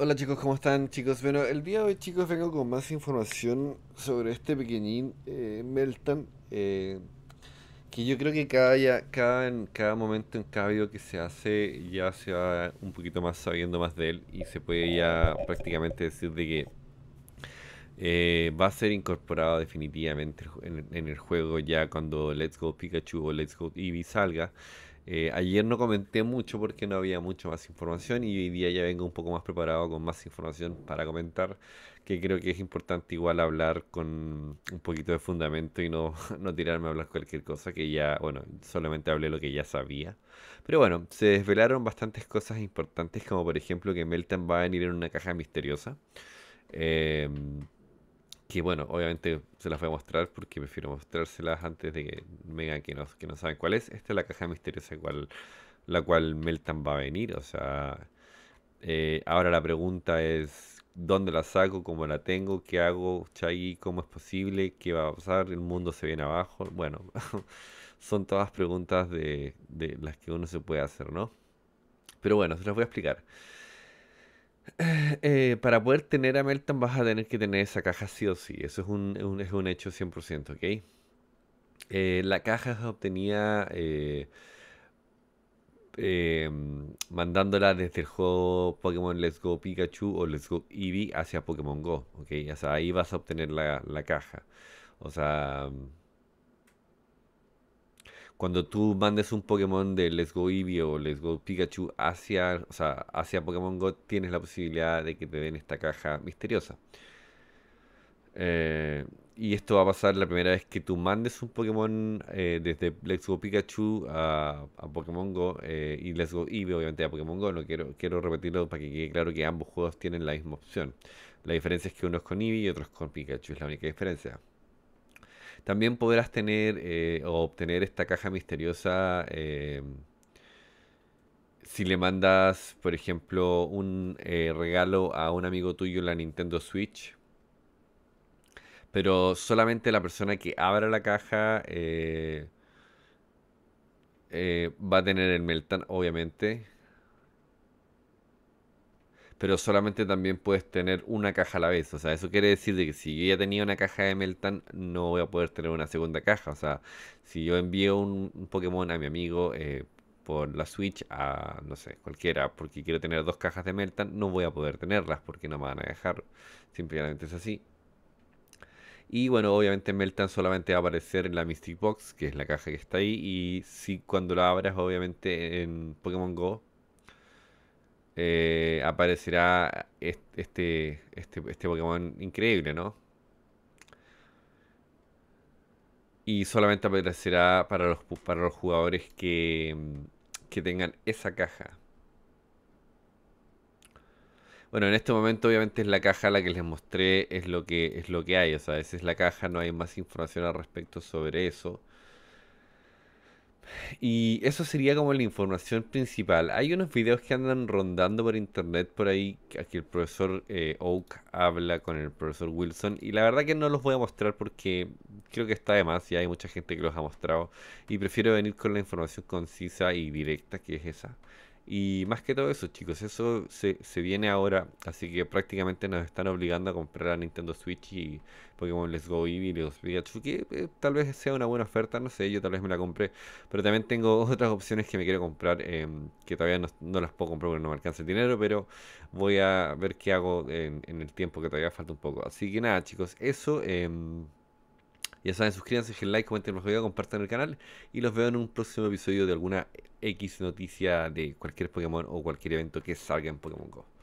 Hola chicos, ¿cómo están chicos? Bueno, el día de hoy chicos vengo con más información sobre este pequeñín eh, Meltan eh, que yo creo que cada, ya, cada, en cada momento, en cada video que se hace ya se va un poquito más sabiendo más de él y se puede ya prácticamente decir de que eh, va a ser incorporado definitivamente en, el juego ya cuando Let's Go Pikachu o Let's Go Eevee salga eh, ayer no comenté mucho porque no había mucho más información y hoy día ya vengo un poco más preparado con más información para comentar, que creo que es importante igual hablar con un poquito de fundamento y no, no tirarme a hablar cualquier cosa que ya, bueno, solamente hablé lo que ya sabía. Pero bueno, se desvelaron bastantes cosas importantes como por ejemplo que Melton va a venir en una caja misteriosa. Em, que bueno, obviamente se las voy a mostrar porque prefiero mostrárselas antes de que me que no, que no saben cuál es. Esta es la caja misteriosa cual, la cual Meltan va a venir. O sea, eh, ahora la pregunta es, ¿dónde la saco? ¿Cómo la tengo? ¿Qué hago? Chagui, ¿cómo es posible? ¿Qué va a pasar? ¿El mundo se viene abajo? Bueno, son todas preguntas de, de las que uno se puede hacer, ¿no? Pero bueno, se las voy a explicar. Eh, para poder tener a Meltan vas a tener que tener esa caja sí o sí. Eso es un, es un hecho 100%, ¿ok? Eh, la caja se obtenía eh, em, mandándola desde el juego Pokémon Let's Go Pikachu o Let's Go Eevee hacia Pokémon Go, ¿ok? O sea, ahí vas a obtener la caja. O sea, cuando tú mandes un Pokémon de Let's Go Eevee o Let's Go Pikachu hacia, o Pokémon Go, tienes la posibilidad de que te den esta caja misteriosa. Eh, y esto va a pasar la primera vez que tú mandes un Pokémon eh, desde Let's Go Pikachu a, Pokémon Go eh, y Let's Go Eevee, obviamente a Pokémon Go. No quiero, quiero repetirlo para que quede claro que ambos juegos tienen la misma opción. La diferencia es que uno es con Eevee y otro es con Pikachu, es la única diferencia. También podrás tener eh, o obtener esta caja misteriosa eh, si le mandas, por ejemplo, un eh, regalo a un amigo tuyo en la Nintendo Switch. Pero solamente la persona que abra la caja va a tener el Meltan, obviamente pero solamente también puedes tener una caja a la vez. O sea, eso quiere decir que si yo ya tenía una caja de Meltan, no voy a poder tener una segunda caja. O sea, si yo envío un, Pokémon a mi amigo eh, por la Switch a, no sé, cualquiera, porque quiero tener dos cajas de Meltan, no voy a poder tenerlas porque no me van a dejar. Simplemente es así. Y bueno, obviamente Meltan solamente va a aparecer en la Mystic Box, que es la caja que está ahí. Y si cuando la abras, obviamente en Pokémon Go, eh, aparecerá este, este, este Pokémon increíble, ¿no? Y solamente aparecerá para los, para los jugadores que, mm, que tengan esa caja. Bueno, en este momento obviamente es la caja la que les mostré, es lo que, es lo que hay, o sea, esa es la caja, no hay más información al respecto sobre eso. Y eso sería como la información principal. Hay unos videos que andan rondando por internet por ahí, que el profesor eh, Oak habla con el profesor Wilson. Y la verdad que no los voy a mostrar porque creo que está de más y hay mucha gente que los ha mostrado. Y prefiero venir con la información concisa y directa que es esa. Y más que todo eso, chicos, eso se, viene ahora. Así que prácticamente nos están obligando a comprar a Nintendo Switch y Pokémon Let's Go Evil y los Pikachu. Que eh, tal vez sea una buena oferta, no sé, yo tal vez me la compré. Pero también tengo otras opciones que me quiero comprar em, que todavía no, las puedo comprar porque no me alcanza el dinero. Pero voy a ver qué hago en, el tiempo que todavía falta un poco. Así que nada, chicos, eso. Em, ya saben, suscríbanse, dejen like, comenten los videos, compartan el canal y los veo en un próximo episodio de alguna X noticia de cualquier Pokémon o cualquier evento que salga en Pokémon GO.